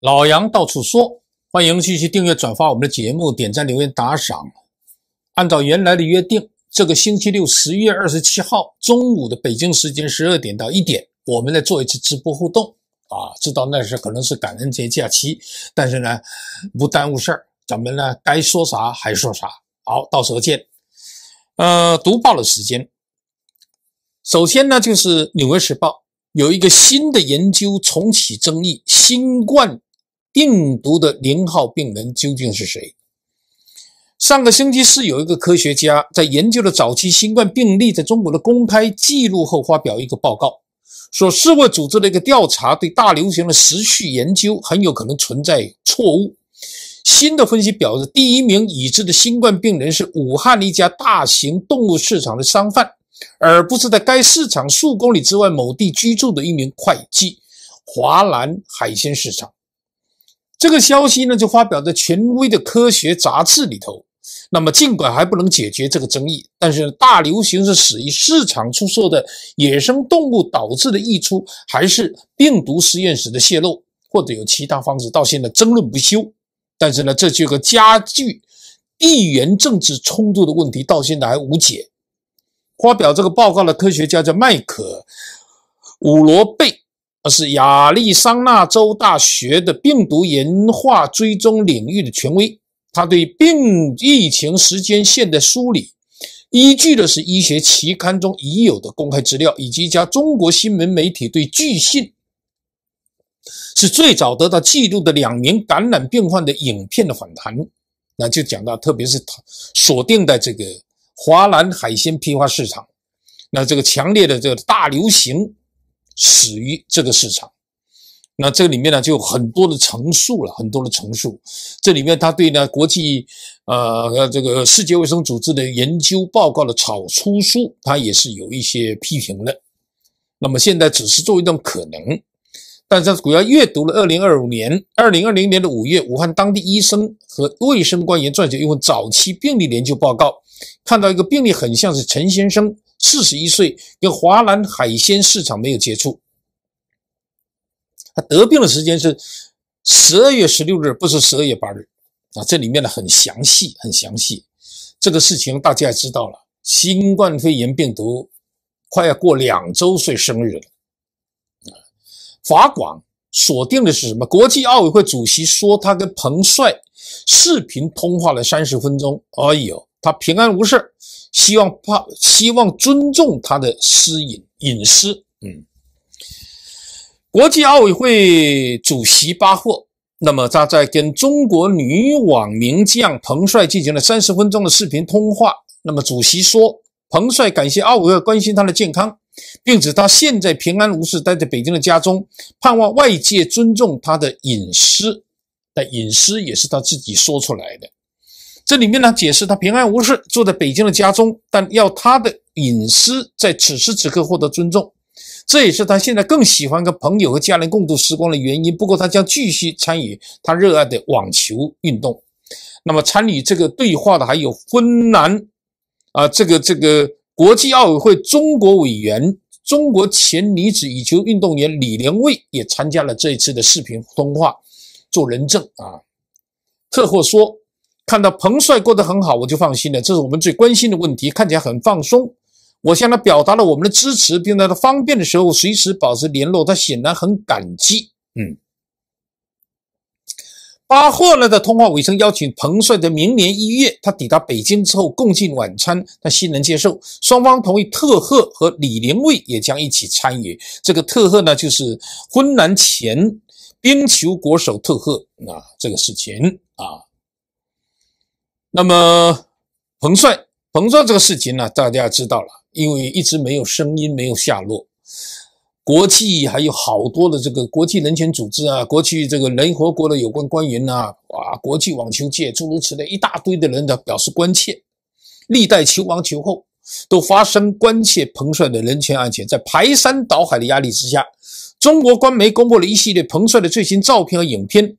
老杨到处说，欢迎继续订阅、转发我们的节目，点赞、留言、打赏。按照原来的约定，这个星期六十月二十七号中午的北京时间十二点到一点，我们来做一次直播互动。啊，知道那是可能是感恩节假期，但是呢，不耽误事儿，咱们呢该说啥还说啥。好，到时候见。呃，读报的时间，首先呢就是《纽约时报》有一个新的研究重启争议，新冠。病毒的零号病人究竟是谁？上个星期四，有一个科学家在研究了早期新冠病例在中国的公开记录后，发表一个报告，说世卫组织的一个调查对大流行的持续研究很有可能存在错误。新的分析表示，第一名已知的新冠病人是武汉一家大型动物市场的商贩，而不是在该市场数公里之外某地居住的一名会计。华南海鲜市场。这个消息呢，就发表在权威的科学杂志里头。那么，尽管还不能解决这个争议，但是大流行是死于市场出售的野生动物导致的溢出，还是病毒实验室的泄露，或者有其他方式，到现在争论不休。但是呢，这就个加剧地缘政治冲突的问题，到现在还无解。发表这个报告的科学家叫迈克·伍罗贝。是亚利桑那州大学的病毒演化追踪领域的权威，他对病疫情时间线的梳理，依据的是医学期刊中已有的公开资料，以及一家中国新闻媒体对巨信是最早得到记录的两名感染病患的影片的访谈。那就讲到，特别是锁定在这个华南海鲜批发市场，那这个强烈的这个大流行。始于这个市场，那这个里面呢就很多的陈述了，很多的陈述。这里面他对呢国际，呃，这个世界卫生组织的研究报告的草出书，他也是有一些批评的。那么现在只是作为一种可能，但是主要阅读了二零二五年二零二零年的五月，武汉当地医生和卫生官员撰写一份早期病例研究报告，看到一个病例很像是陈先生。四十一岁，跟华南海鲜市场没有接触。他得病的时间是十二月十六日，不是十二月八日啊。这里面呢很详细，很详细。这个事情大家也知道了。新冠肺炎病毒快要过两周岁生日了。法广锁定的是什么？国际奥委会主席说他跟彭帅视频通话了三十分钟。哎呦，他平安无事。希望怕希望尊重他的私隐隐私，嗯，国际奥委会主席巴赫，那么他在跟中国女网名将彭帅进行了三十分钟的视频通话，那么主席说，彭帅感谢奥委会关心他的健康，并指他现在平安无事，待在北京的家中，盼望外界尊重他的隐私，但隐私也是他自己说出来的。这里面呢，解释他平安无事，住在北京的家中，但要他的隐私在此时此刻获得尊重，这也是他现在更喜欢跟朋友和家人共度时光的原因。不过，他将继续参与他热爱的网球运动。那么，参与这个对话的还有芬兰啊，这个这个国际奥委会中国委员、中国前女子羽球运动员李连卫也参加了这一次的视频通话做人证啊。特霍说。看到彭帅过得很好，我就放心了。这是我们最关心的问题，看起来很放松。我向他表达了我们的支持，并在他方便的时候随时保持联络。他显然很感激。嗯。巴赫呢的通话尾声邀请彭帅在明年一月他抵达北京之后共进晚餐，他欣然接受。双方同意特赫和李玲蔚也将一起参与。这个特赫呢，就是芬兰前冰球国手特赫。啊，这个事情啊。那么，彭帅，彭帅这个事情呢，大家知道了，因为一直没有声音，没有下落。国际还有好多的这个国际人权组织啊，国际这个联合国的有关官员啊，啊，国际网球界诸如此类一大堆的人，呢，表示关切。历代球王球后都发生关切彭帅的人权案件，在排山倒海的压力之下，中国官媒公布了一系列彭帅的最新照片和影片。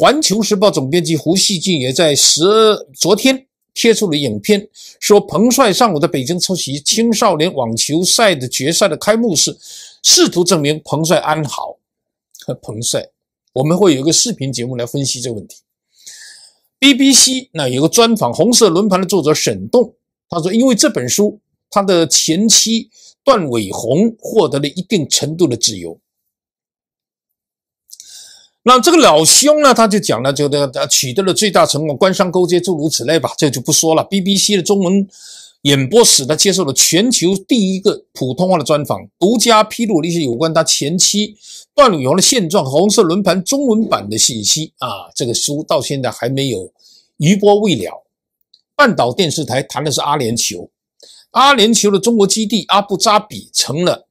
《环球时报》总编辑胡锡进也在十昨天贴出了影片，说彭帅上午在北京出席青少年网球赛的决赛的开幕式，试图证明彭帅安好。彭帅，我们会有一个视频节目来分析这个问题。BBC 那有个专访《红色轮盘》的作者沈栋，他说，因为这本书，他的前妻段伟红获得了一定程度的自由。那这个老兄呢，他就讲了，就他取得了最大成果，官商勾结，诸如此类吧，这就不说了。BBC 的中文演播室，他接受了全球第一个普通话的专访，独家披露了一些有关他前妻段永红的现状，《红色轮盘》中文版的信息啊。这个书到现在还没有余波未了。半岛电视台谈的是阿联酋，阿联酋的中国基地阿布扎比成了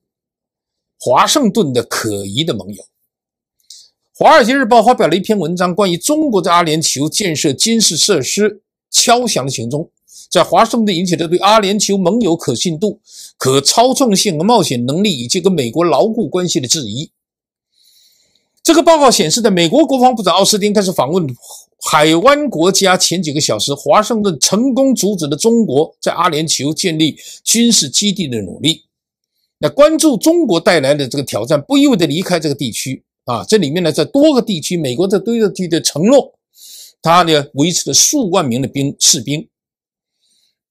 华盛顿的可疑的盟友。《华尔街日报》发表了一篇文章，关于中国在阿联酋建设军事设施敲响了警钟，在华盛顿引起了对阿联酋盟友可信度、可操纵性和冒险能力，以及跟美国牢固关系的质疑。这个报告显示，在美国国防部长奥斯汀开始访问海湾国家前几个小时，华盛顿成功阻止了中国在阿联酋建立军事基地的努力。那关注中国带来的这个挑战，不意味着离开这个地区。啊，这里面呢，在多个地区，美国在堆着地的承诺，他呢维持了数万名的兵士兵。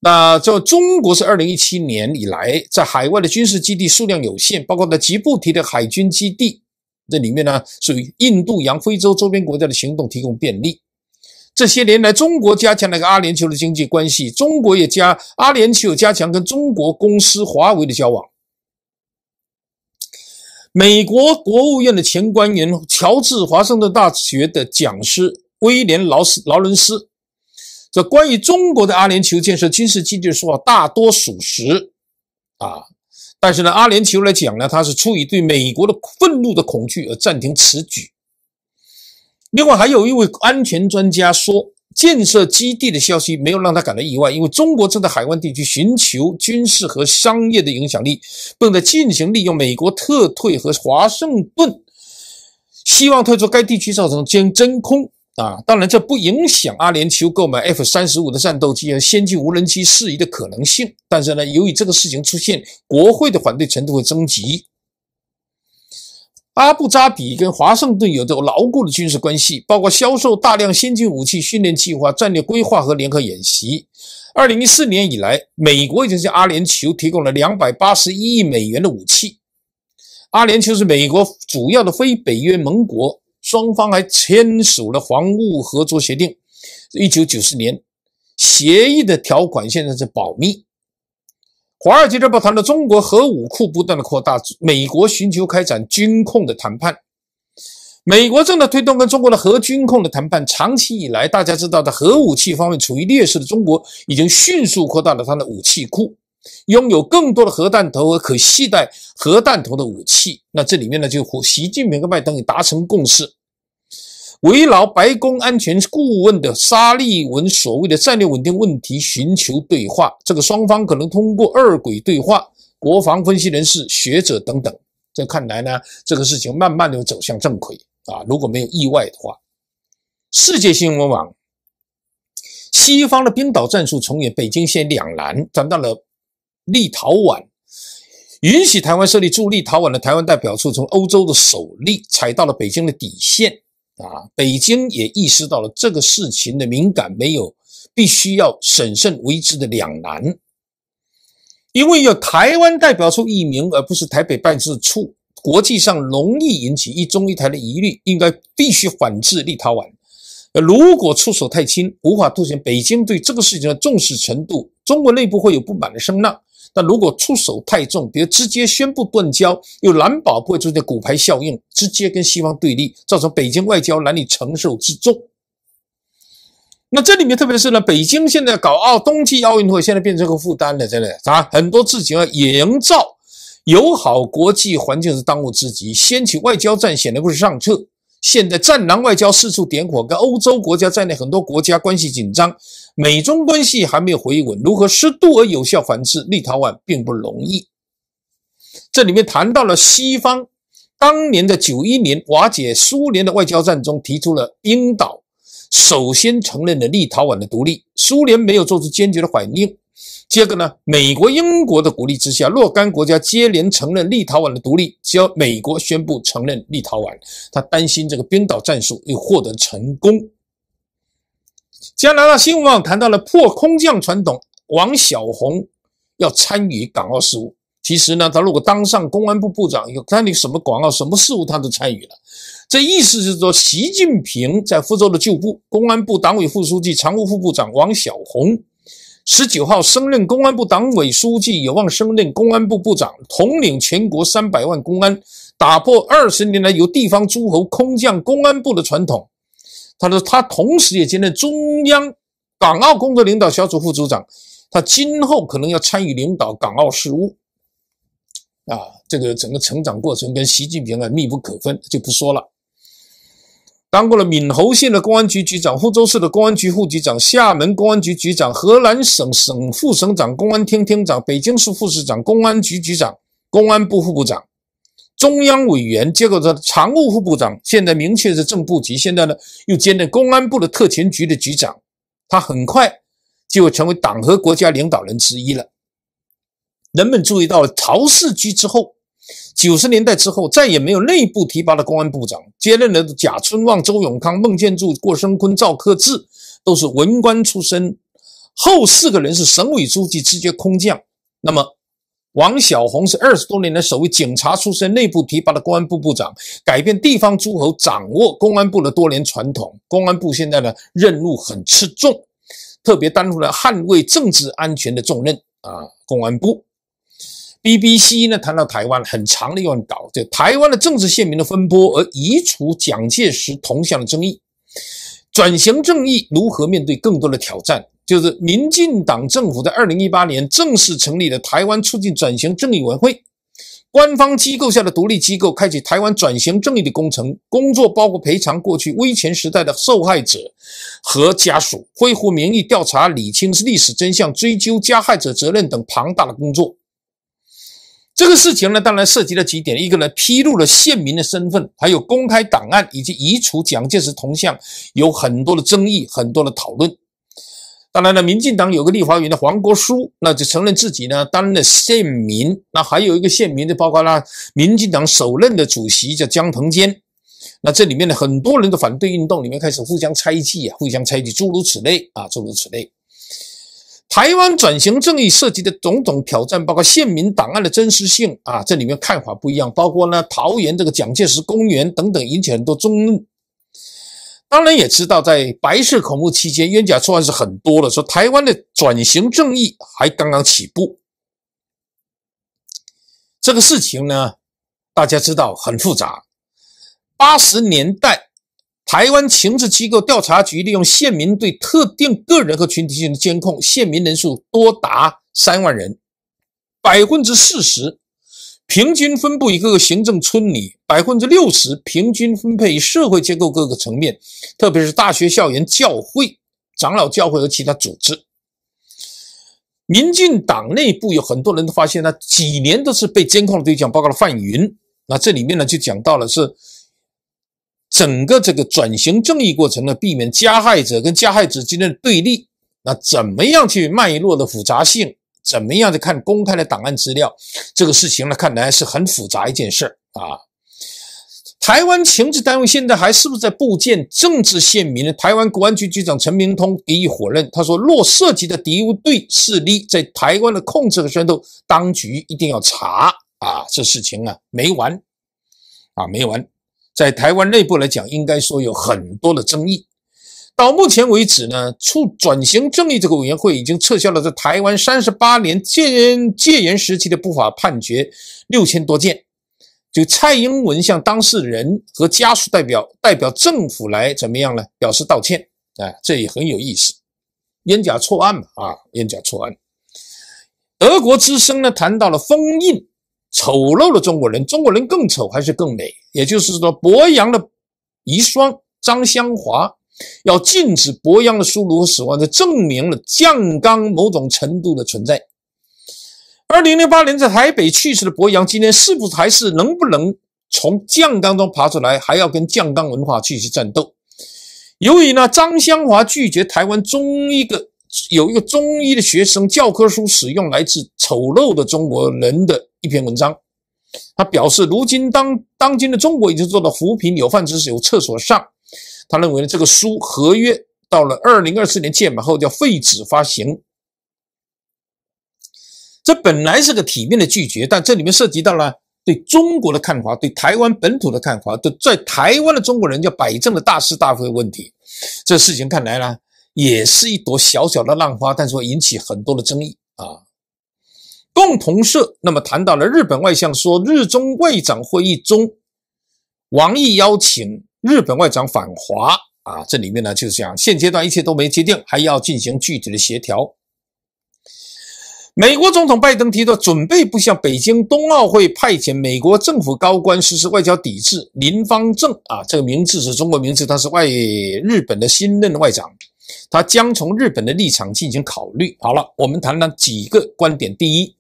那这中国，是二零一七年以来在海外的军事基地数量有限，包括在吉布提的海军基地，这里面呢，属于印度洋、非洲周边国家的行动提供便利。这些年来，中国加强了跟阿联酋的经济关系，中国也加阿联酋加强跟中国公司华为的交往。美国国务院的前官员、乔治华盛顿大学的讲师威廉劳斯劳伦斯，这关于中国的阿联酋建设军事基地的说法大多属实，啊，但是呢，阿联酋来讲呢，他是出于对美国的愤怒的恐惧而暂停此举。另外，还有一位安全专家说。建设基地的消息没有让他感到意外，因为中国正在海湾地区寻求军事和商业的影响力，并在进行利用美国特退和华盛顿希望退出该地区造成兼真空啊。当然，这不影响阿联酋购买 F 三十五的战斗机和先进无人机事宜的可能性。但是呢，由于这个事情出现，国会的反对程度会升级。阿布扎比跟华盛顿有着牢固的军事关系，包括销售大量先进武器、训练计划、战略规划和联合演习。二零一四年以来，美国已经向阿联酋提供了两百八十一亿美元的武器。阿联酋是美国主要的非北约盟国，双方还签署了防务合作协定。一九九四年，协议的条款现在是保密。华尔街日报谈到，中国核武库不断的扩大，美国寻求开展军控的谈判。美国正在推动跟中国的核军控的谈判。长期以来，大家知道的核武器方面处于劣势的中国，已经迅速扩大了它的武器库，拥有更多的核弹头和可携带核弹头的武器。那这里面呢，就和习近平跟拜登已达成共识。围绕白宫安全顾问的沙利文所谓的战略稳定问题寻求对话，这个双方可能通过二轨对话、国防分析人士、学者等等。这看来呢，这个事情慢慢的走向正轨啊！如果没有意外的话，世界新闻网：西方的冰岛战术重演，北京现两难，转到了立陶宛，允许台湾设立驻立陶宛的台湾代表处，从欧洲的首例，踩到了北京的底线。啊，北京也意识到了这个事情的敏感，没有必须要审慎为之的两难，因为有台湾代表处一名，而不是台北办事处，国际上容易引起一中一台的疑虑，应该必须反制立陶宛。如果出手太轻，无法凸显北京对这个事情的重视程度，中国内部会有不满的声浪。但如果出手太重，比如直接宣布断交，又难保不会出现骨牌效应，直接跟西方对立，造成北京外交难以承受之重。那这里面特别是呢，北京现在搞奥冬季奥运会，现在变成个负担了，真的啊，很多事情要营造友好国际环境是当务之急，掀起外交战显得不是上策。现在战狼外交四处点火，跟欧洲国家在内很多国家关系紧张。美中关系还没有回稳，如何适度而有效反制立陶宛并不容易。这里面谈到了西方当年的九一年瓦解苏联的外交战中提出了“冰岛首先承认了立陶宛的独立，苏联没有做出坚决的反应。接着呢，美国、英国的鼓励之下，若干国家接连承认立陶宛的独立，只要美国宣布承认立陶宛。他担心这个“冰岛战术”又获得成功。加拿大新闻网谈到了破空降传统，王小红要参与港澳事务。其实呢，他如果当上公安部部长，有看你什么广告、什么事务他都参与了。这意思是说，习近平在福州的旧部，公安部党委副书记、常务副部长王小红，十九号升任公安部党委书记，有望升任公安部部长，统领全国三百万公安，打破二十年来由地方诸侯空降公安部的传统。他说，他同时也兼任中央港澳工作领导小组副组长，他今后可能要参与领导港澳事务。啊，这个整个成长过程跟习近平啊密不可分，就不说了。当过了闽侯县的公安局局长，福州市的公安局副局长，厦门公安局局长，河南省省副省长、公安厅厅长，北京市副市长、公安局局长，公安部副部长。中央委员，结果他常务副部长，现在明确是正部级。现在呢，又兼任公安部的特勤局的局长，他很快就会成为党和国家领导人之一了。人们注意到曹世居之后，九十年代之后再也没有内部提拔的公安部长，接任的贾春旺、周永康、孟建柱、郭声琨、赵克志都是文官出身，后四个人是省委书记直接空降。那么。王小红是二十多年的首位警察出身内部提拔的公安部部长，改变地方诸侯掌握公安部的多年传统。公安部现在呢任务很吃重，特别担负了捍卫政治安全的重任啊！公安部 BBC 呢谈到台湾很长的一段稿，就台湾的政治县民的风波，而移除蒋介石铜像的争议，转型正义如何面对更多的挑战？就是民进党政府在二零一八年正式成立了台湾促进转型正义委员会，官方机构下的独立机构，开启台湾转型正义的工程工作，包括赔偿过去威权时代的受害者和家属，恢复名誉、调查、理清历史真相、追究加害者责任等庞大的工作。这个事情呢，当然涉及了几点：，一个呢，披露了县民的身份，还有公开档案以及移除蒋介石铜像，有很多的争议，很多的讨论。当然了，民进党有个立法院的黄国书，那就承认自己呢任了县民。那还有一个县民的，包括那民进党首任的主席叫江鹏坚。那这里面呢，很多人都反对运动，里面开始互相猜忌啊，互相猜忌，诸如此类啊，诸如此类。台湾转型正义涉及的种种挑战，包括县民档案的真实性啊，这里面看法不一样，包括呢桃园这个蒋介石公园等等，引起很多争论。当然也知道，在白色恐怖期间，冤假错案是很多的。说台湾的转型正义还刚刚起步，这个事情呢，大家知道很复杂。八十年代，台湾情治机构调查局利用县民对特定个人和群体进行监控，县民人数多达三万人，百分之四十。平均分布于各个行政村里，百分之六十平均分配于社会结构各个层面，特别是大学校园、教会、长老教会和其他组织。民进党内部有很多人都发现，他几年都是被监控的对象。包括了范云，那这里面呢，就讲到了是整个这个转型正义过程呢，避免加害者跟加害者之间的对立，那怎么样去脉络的复杂性？怎么样的看公开的档案资料这个事情呢？看来是很复杂一件事儿啊。台湾情治单位现在还是不是在部建政治线民呢？台湾国安局局长陈明通予以否认，他说：“若涉及的敌对势力在台湾的控制和宣斗，当局一定要查啊，这事情啊没完啊，没完。在台湾内部来讲，应该说有很多的争议。”到目前为止呢，促转型正义这个委员会已经撤销了在台湾三十八年戒戒严时期的不法判决六千多件。就蔡英文向当事人和家属代表代表政府来怎么样呢？表示道歉啊，这也很有意思。冤假错案嘛啊，冤假错案。德国之声呢谈到了封印丑陋的中国人，中国人更丑还是更美？也就是说，博洋的遗孀张香华。要禁止博洋的输入和死亡，这证明了酱缸某种程度的存在。二零零八年在台北去世的博洋，今天是不是还是能不能从酱缸中爬出来，还要跟酱缸文化继续战斗。由于呢，张香华拒绝台湾中医的有一个中医的学生教科书使用来自丑陋的中国人的一篇文章，他表示，如今当当今的中国已经做到扶贫有饭吃、有厕所上。他认为呢，这个书合约到了二零二四年届满后叫废止发行，这本来是个体面的拒绝，但这里面涉及到了对中国的看法，对台湾本土的看法，对在台湾的中国人要摆正的大是大非问题。这事情看来呢，也是一朵小小的浪花，但是会引起很多的争议啊。共同社那么谈到了日本外相说，日中外长会议中，王毅邀请。日本外长反华啊，这里面呢就是讲现阶段一切都没决定，还要进行具体的协调。美国总统拜登提到，准备不向北京冬奥会派遣美国政府高官实施外交抵制。林方正啊，这个名字是中国名字，他是外日本的新任外长，他将从日本的立场进行考虑。好了，我们谈谈几个观点。第一，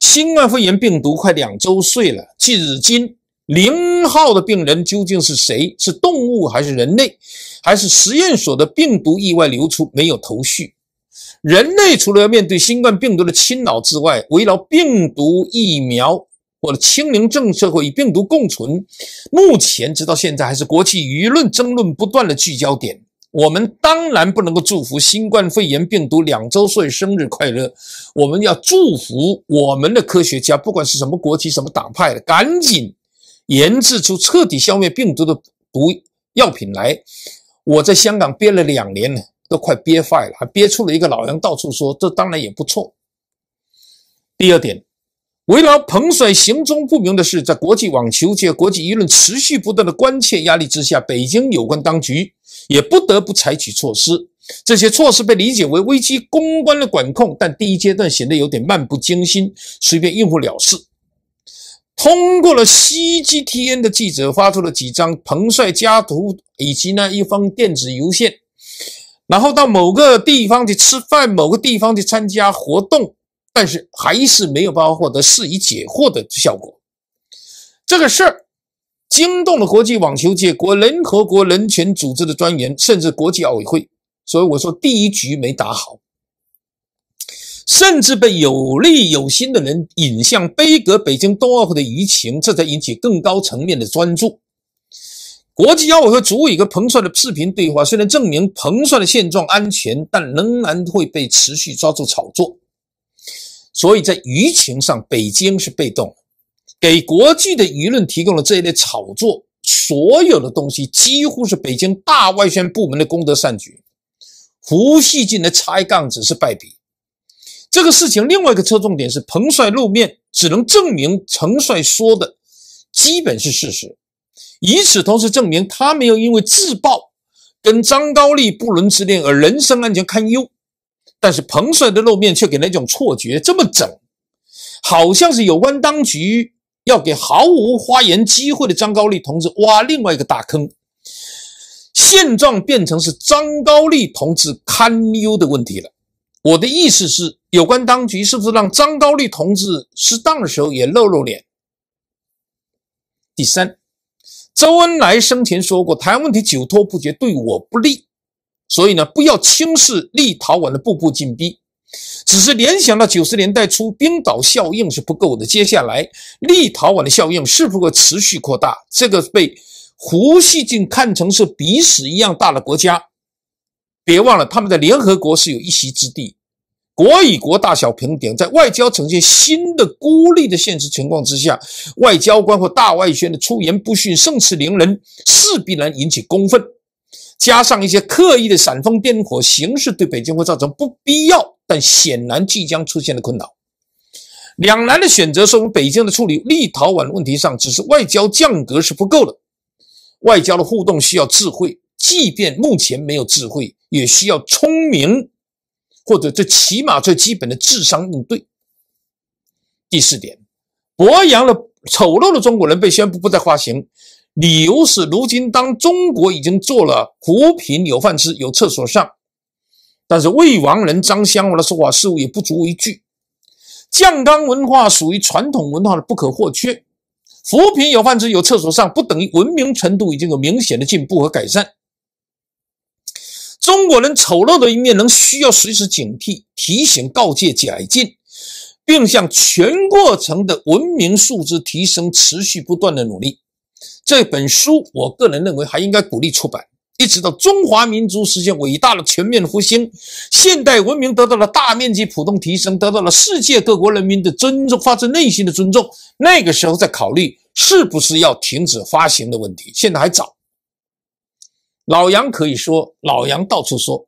新冠肺炎病毒快两周岁了，至今。零号的病人究竟是谁？是动物还是人类？还是实验所的病毒意外流出？没有头绪。人类除了要面对新冠病毒的侵扰之外，围绕病毒疫苗或者清零政策或与病毒共存，目前直到现在还是国际舆论争论不断的聚焦点。我们当然不能够祝福新冠肺炎病毒两周岁生日快乐，我们要祝福我们的科学家，不管是什么国籍、什么党派的，赶紧。研制出彻底消灭病毒的毒药品来，我在香港憋了两年呢，都快憋坏了，还憋出了一个老杨到处说，这当然也不错。第二点，围绕彭帅行踪不明的事，在国际网球界、国际舆论持续不断的关切压力之下，北京有关当局也不得不采取措施，这些措施被理解为危机公关的管控，但第一阶段显得有点漫不经心，随便应付了事。通过了 CGTN 的记者发出了几张彭帅家图，以及那一封电子邮件，然后到某个地方去吃饭，某个地方去参加活动，但是还是没有办法获得释宜解惑的效果。这个事儿惊动了国际网球界、国联合国人权组织的专员，甚至国际奥委会。所以我说，第一局没打好。甚至被有利有心的人引向悲隔北京冬奥会的舆情，这才引起更高层面的专注。国际奥委会主以和彭帅的视频对话，虽然证明彭帅的现状安全，但仍然会被持续抓住炒作。所以在舆情上，北京是被动，给国际的舆论提供了这一类炒作。所有的东西几乎是北京大外宣部门的功德善举，胡锡进的拆杠只是败笔。这个事情另外一个侧重点是，彭帅露面只能证明程帅说的，基本是事实。与此同时，证明他没有因为自曝跟张高丽不伦之恋而人身安全堪忧。但是彭帅的露面却给人一种错觉：这么整，好像是有关当局要给毫无发言机会的张高丽同志挖另外一个大坑。现状变成是张高丽同志堪忧的问题了。我的意思是，有关当局是不是让张高丽同志适当的时候也露露脸？第三，周恩来生前说过，台湾问题久拖不决对我不利，所以呢，不要轻视立陶宛的步步紧逼。只是联想到九十年代初冰岛效应是不够的，接下来立陶宛的效应是否会持续扩大？这个被胡锡进看成是鼻屎一样大的国家。别忘了，他们在联合国是有一席之地。国与国大小平等，在外交呈现新的孤立的现实情况之下，外交官或大外宣的出言不逊、盛气凌人，势必然引起公愤。加上一些刻意的煽风点火、形式，对北京会造成不必要但显然即将出现的困扰。两难的选择是我们北京的处理立陶宛问题上，只是外交降格是不够的，外交的互动需要智慧，即便目前没有智慧。也需要聪明，或者最起码最基本的智商应对。第四点，博洋的丑陋的中国人被宣布不再发行，理由是如今当中国已经做了扶贫、有饭吃、有厕所上，但是未亡人张襄王的说法似乎也不足为惧。酱缸文化属于传统文化的不可或缺，扶贫有饭吃、有厕所上不等于文明程度已经有明显的进步和改善。中国人丑陋的一面，能需要随时警惕、提醒、告诫、改进，并向全过程的文明素质提升持续不断的努力。这本书，我个人认为还应该鼓励出版，一直到中华民族实现伟大的全面复兴，现代文明得到了大面积、普通提升，得到了世界各国人民的尊重，发自内心的尊重。那个时候再考虑是不是要停止发行的问题，现在还早。老杨可以说，老杨到处说。